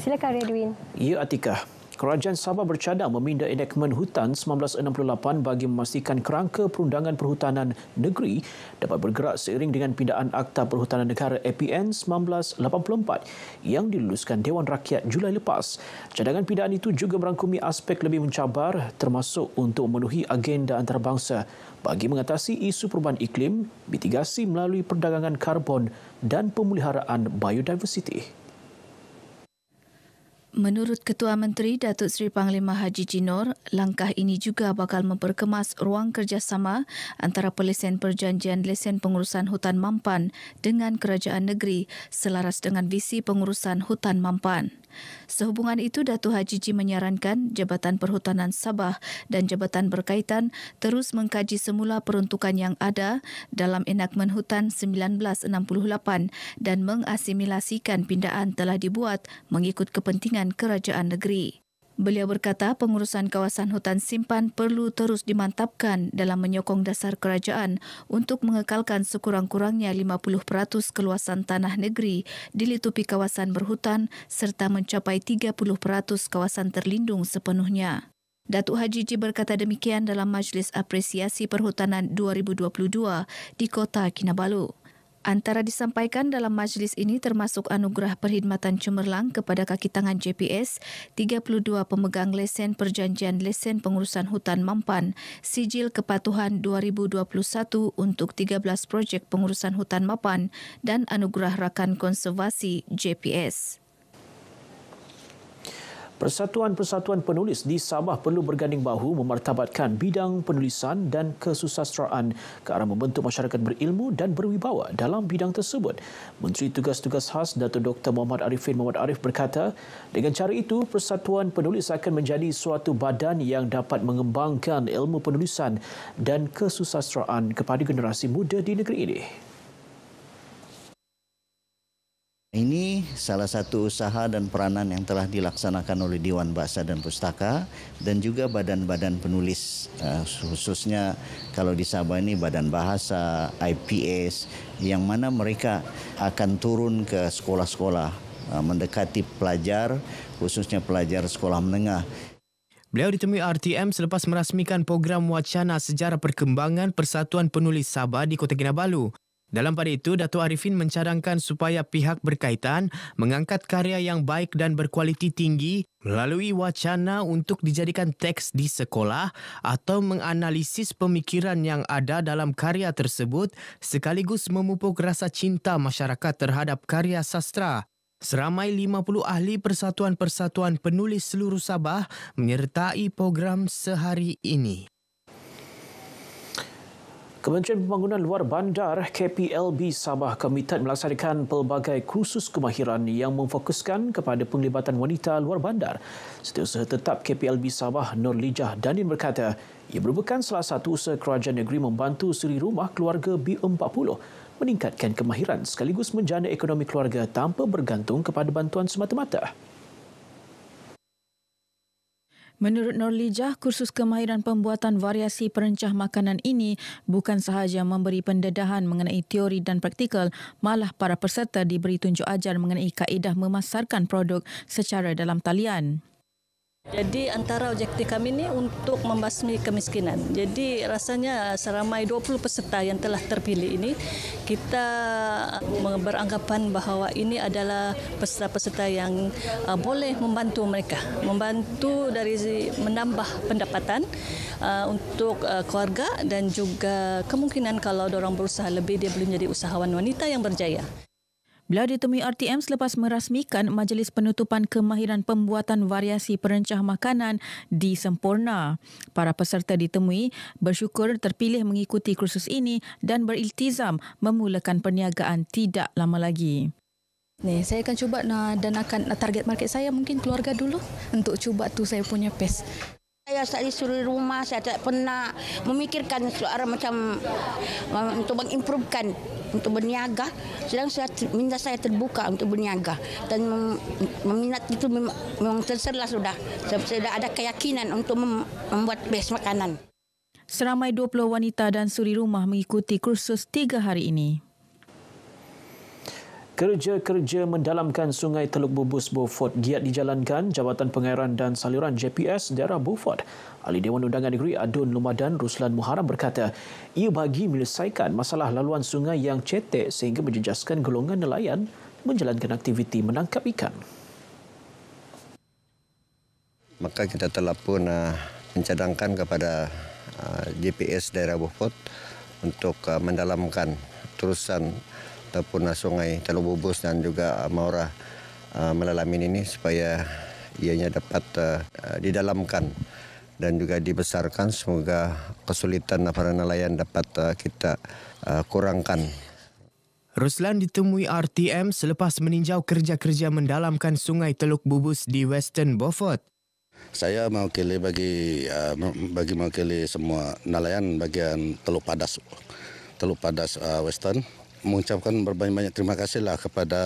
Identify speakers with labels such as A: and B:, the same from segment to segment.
A: Silakan Redwin.
B: Ya Atika. Kerajaan Sabah bercadang meminda enakmen hutan 1968 bagi memastikan kerangka perundangan perhutanan negeri dapat bergerak seiring dengan pindaan Akta Perhutanan Negara APN 1984 yang diluluskan Dewan Rakyat Julai lepas. Cadangan pindaan itu juga merangkumi aspek lebih mencabar termasuk untuk memenuhi agenda antarabangsa bagi mengatasi isu perubahan iklim, mitigasi melalui perdagangan karbon dan pemuliharaan biodiversiti.
C: Menurut Ketua Menteri Datuk Seri Panglima Haji Jinor, langkah ini juga bakal memperkemas ruang kerjasama antara pelesen perjanjian lesen pengurusan hutan mampan dengan kerajaan negeri selaras dengan visi pengurusan hutan mampan. Sehubungan itu, Datuk Haji Ji menyarankan Jabatan Perhutanan Sabah dan Jabatan Berkaitan terus mengkaji semula peruntukan yang ada dalam enakmen hutan 1968 dan mengasimilasikan pindaan telah dibuat mengikut kepentingan dan kerajaan negeri. Beliau berkata pengurusan kawasan hutan simpan perlu terus dimantapkan dalam menyokong dasar kerajaan untuk mengekalkan sekurang-kurangnya 50% keluasan tanah negeri dilitupi kawasan berhutan serta mencapai 30% kawasan terlindung sepenuhnya. Datuk Haji Ji berkata demikian dalam Majlis Apresiasi Perhutanan 2022 di Kota Kinabalu. Antara disampaikan dalam majlis ini termasuk anugerah perkhidmatan cemerlang kepada kaki tangan JPS, 32 pemegang lesen perjanjian lesen pengurusan hutan mampan, sijil kepatuhan 2021 untuk 13 projek pengurusan hutan mampan dan anugerah rakan konservasi JPS.
B: Persatuan-persatuan penulis di Sabah perlu berganding bahu memartabatkan bidang penulisan dan kesusastraan ke arah membentuk masyarakat berilmu dan berwibawa dalam bidang tersebut. Menteri Tugas-Tugas Khas Datuk Dr. Muhammad Arifin Muhammad Arif berkata, dengan cara itu, persatuan penulis akan menjadi suatu badan yang dapat mengembangkan ilmu penulisan dan kesusastraan kepada generasi muda di negeri ini.
D: Ini salah satu usaha dan peranan yang telah dilaksanakan oleh Dewan Bahasa dan Pustaka dan juga badan-badan penulis eh, khususnya kalau di Sabah ini Badan Bahasa IPS yang mana mereka akan turun ke sekolah-sekolah eh, mendekati pelajar khususnya pelajar sekolah menengah Beliau ditemui RTM selepas merasmikan program wacana sejarah perkembangan Persatuan Penulis Sabah di Kota Kinabalu. Dalam pada itu, Dato' Arifin mencadangkan supaya pihak berkaitan mengangkat karya yang baik dan berkualiti tinggi melalui wacana untuk dijadikan teks di sekolah atau menganalisis pemikiran yang ada dalam karya tersebut sekaligus memupuk rasa cinta masyarakat terhadap karya sastra. Seramai 50 ahli persatuan-persatuan penulis seluruh Sabah menyertai program sehari ini.
B: Kementerian Pembangunan Luar Bandar KPLB Sabah komited melaksanakan pelbagai kursus kemahiran yang memfokuskan kepada penglibatan wanita luar bandar. Setiausaha tetap KPLB Sabah Nur Lijah Danin berkata, ia merupakan salah satu usaha kerajaan negeri membantu suri rumah keluarga B40 meningkatkan kemahiran sekaligus menjana ekonomi keluarga tanpa bergantung kepada bantuan semata-mata.
A: Menurut Norlijah, kursus kemahiran pembuatan variasi perencah makanan ini bukan sahaja memberi pendedahan mengenai teori dan praktikal, malah para peserta diberi tunjuk ajar mengenai kaedah memasarkan produk secara dalam talian.
C: Jadi antara objektif kami ini untuk membasmi kemiskinan. Jadi rasanya seramai 20 peserta yang telah terpilih ini, kita uh, beranggapan bahawa ini adalah peserta-peserta yang uh, boleh membantu mereka. Membantu dari menambah pendapatan uh, untuk keluarga dan juga kemungkinan kalau orang berusaha lebih, dia boleh menjadi usahawan wanita yang berjaya. Beliau ditemui RTM selepas merasmikan
A: Majlis Penutupan Kemahiran Pembuatan Variasi Perencah Makanan di Sempurna. Para peserta ditemui bersyukur terpilih mengikuti kursus ini dan beriltizam memulakan perniagaan tidak lama lagi. Ni,
C: saya akan cuba dan akan target market saya mungkin keluarga dulu untuk cuba tu saya punya pes. Saya
A: saat ini suri rumah, saya tak pernah memikirkan suara macam untuk mengimprovekan untuk berniaga. Sedang saya minta saya terbuka untuk berniaga dan meminat itu memang, terserlah sudah. Saya, sudah ada keyakinan untuk membuat base makanan. Seramai 20 wanita dan suri rumah mengikuti kursus tiga hari ini.
B: Kerja-kerja mendalamkan Sungai Teluk Bubus Beaufort giat dijalankan Jabatan Pengairan dan Saluran JPS daerah Beaufort. Ahli Dewan Undangan Negeri Adun Lumadan Ruslan Muharram berkata, ia bagi menyelesaikan masalah laluan sungai yang cetek sehingga menjejaskan golongan nelayan menjalankan aktiviti menangkap ikan.
D: Maka kita telah pun uh, ah, mencadangkan kepada uh, ah, JPS daerah Beaufort untuk uh, mendalamkan terusan ataupun lah sungai Teluk Bubus dan juga uh, Maura uh, melalamin ini supaya ianya dapat uh, uh, didalamkan dan juga dibesarkan semoga kesulitan para nelayan dapat uh, kita uh, kurangkan. Ruslan ditemui RTM selepas meninjau kerja-kerja mendalamkan sungai Teluk Bubus di Western Beaufort. Saya mewakili bagi
A: uh, bagi mewakili semua nelayan bagian Teluk Padas Teluk Padas uh, Western mengucapkan berbanyak-banyak terima kasih lah kepada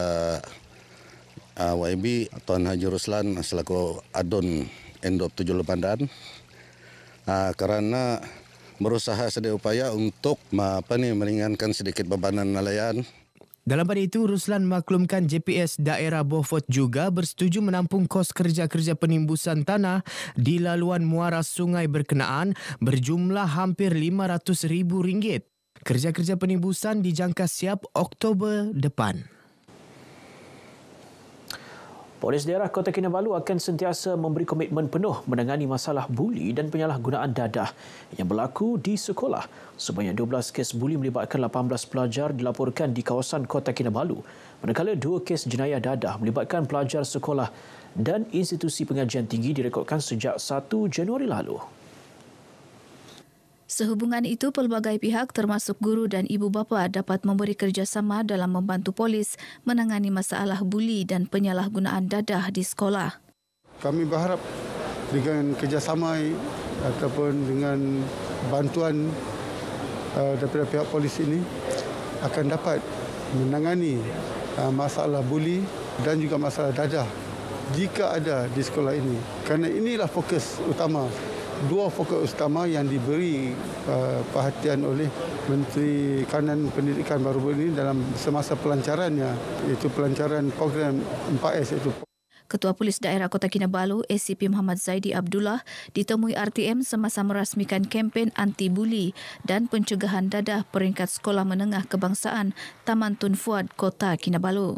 A: uh, YB Tuan Haji Ruslan selaku adon Endop 78 Pandan uh, karena berusaha sedaya upaya untuk apa nih meringankan sedikit bebanan nelayan.
D: Dalam pada itu, Ruslan maklumkan JPS daerah Beaufort juga bersetuju menampung kos kerja-kerja penimbusan tanah di laluan muara sungai berkenaan berjumlah hampir RM500,000. Kerja-kerja
B: penimbusan dijangka siap Oktober depan. Polis daerah Kota Kinabalu akan sentiasa memberi komitmen penuh menangani masalah buli dan penyalahgunaan dadah yang berlaku di sekolah. Sebanyak 12 kes buli melibatkan 18 pelajar dilaporkan di kawasan Kota Kinabalu. Manakala dua kes jenayah dadah melibatkan pelajar sekolah dan institusi pengajian tinggi direkodkan sejak 1 Januari lalu.
C: Sehubungan itu, pelbagai pihak termasuk guru dan ibu bapa dapat memberi kerjasama dalam membantu polis menangani masalah buli dan penyalahgunaan dadah di sekolah.
A: Kami berharap dengan kerjasama ataupun dengan bantuan eh, daripada pihak polis ini akan dapat menangani eh, masalah buli dan juga masalah dadah jika ada di sekolah ini. Kerana inilah fokus utama dua fokus utama yang diberi uh, perhatian oleh Menteri Kanan Pendidikan baru ini dalam semasa pelancarannya iaitu pelancaran program 4S
C: itu. Ketua Polis Daerah Kota Kinabalu, ACP Muhammad Zaidi Abdullah, ditemui RTM semasa merasmikan kempen anti-buli dan pencegahan dadah peringkat sekolah menengah kebangsaan Taman Tun Fuad Kota Kinabalu.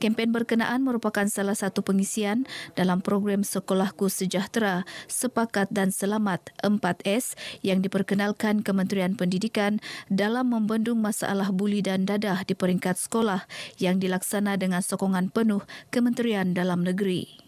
C: Kempen berkenaan merupakan salah satu pengisian dalam program Sekolahku Sejahtera, Sepakat dan Selamat 4S yang diperkenalkan Kementerian Pendidikan dalam membendung masalah buli dan dadah di peringkat sekolah yang dilaksana dengan sokongan penuh Kementerian Dalam Negeri.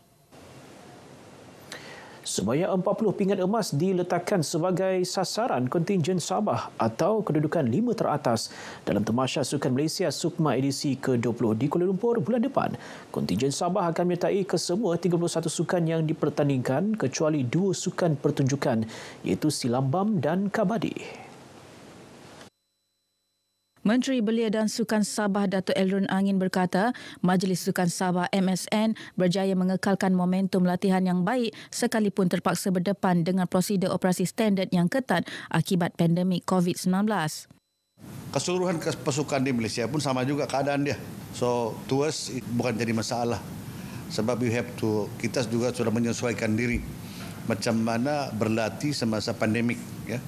B: Sebanyak 40 pingat emas diletakkan sebagai sasaran kontingen Sabah atau kedudukan lima teratas dalam Temasya Sukan Malaysia Sukma edisi ke-20 di Kuala Lumpur bulan depan. Kontingen Sabah akan menyertai ke semua 31 sukan yang dipertandingkan kecuali dua sukan pertunjukan iaitu Silambam dan Kabadi.
A: Menteri Belia dan Sukan Sabah Dato' Elrun Angin berkata, Majlis Sukan Sabah MSN berjaya mengekalkan momentum latihan yang baik sekalipun terpaksa berdepan dengan prosedur operasi standard yang ketat akibat pandemik COVID-19.
B: Keseluruhan
C: pasukan di Malaysia pun sama juga keadaan dia. So, to us bukan jadi masalah. Sebab we have to, kita juga sudah menyesuaikan diri macam mana berlatih semasa pandemik. Ya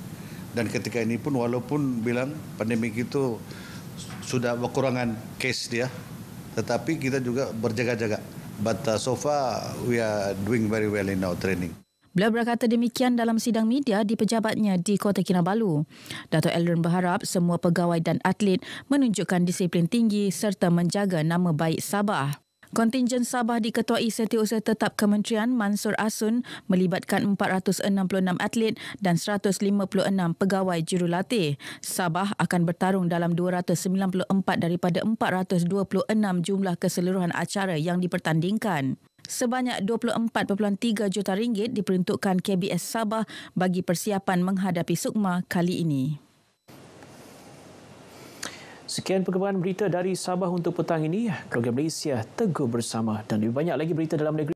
C: dan ketika ini pun walaupun bilang pandemik itu sudah berkurangan case dia tetapi kita juga berjaga-jaga but uh, so far we are doing very well in our training
A: Beliau berkata demikian dalam sidang media di pejabatnya di Kota Kinabalu. Dato' Eldrin berharap semua pegawai dan atlet menunjukkan disiplin tinggi serta menjaga nama baik Sabah. Kontingen Sabah diketuai Setiausaha Tetap Kementerian Mansur Asun melibatkan 466 atlet dan 156 pegawai jurulatih. Sabah akan bertarung dalam 294 daripada 426 jumlah keseluruhan acara yang dipertandingkan. Sebanyak 24.3 juta ringgit diperuntukkan KBS Sabah bagi persiapan menghadapi Sukma kali ini.
B: Sekian perkembangan berita dari Sabah untuk petang ini. Program Malaysia Teguh Bersama dan lebih banyak lagi berita dalam negeri.